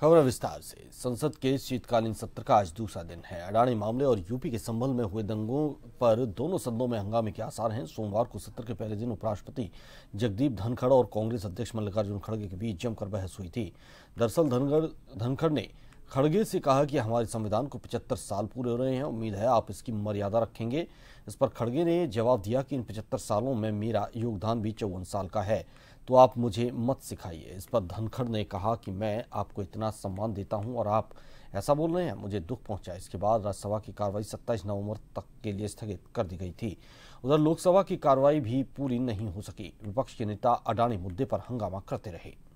खबर विस्तार से संसद के शीतकालीन सत्र का आज दूसरा दिन है अडानी मामले और यूपी के संभल में हुए दंगों पर दोनों सदनों में हंगामे के आसार हैं सोमवार को सत्र के पहले दिन उपराष्ट्रपति जगदीप धनखड़ और कांग्रेस अध्यक्ष मल्लिकार्जुन खड़गे के बीच जमकर बहस हुई थी दरअसल धनखड़ धनखड़ ने खड़गे से कहा कि हमारे संविधान को 75 साल पूरे हो रहे हैं उम्मीद है आप इसकी मर्यादा रखेंगे इस पर खड़गे ने जवाब दिया कि इन 75 सालों में मेरा योगदान भी चौवन साल का है तो आप मुझे मत सिखाइए इस पर धनखड़ ने कहा कि मैं आपको इतना सम्मान देता हूं और आप ऐसा बोल रहे हैं मुझे दुख पहुंचा इसके बाद राज्यसभा की कार्रवाई 27 नवंबर तक के लिए स्थगित कर दी गई थी उधर लोकसभा की कार्रवाई भी पूरी नहीं हो सकी विपक्ष के नेता अडानी मुद्दे पर हंगामा करते रहे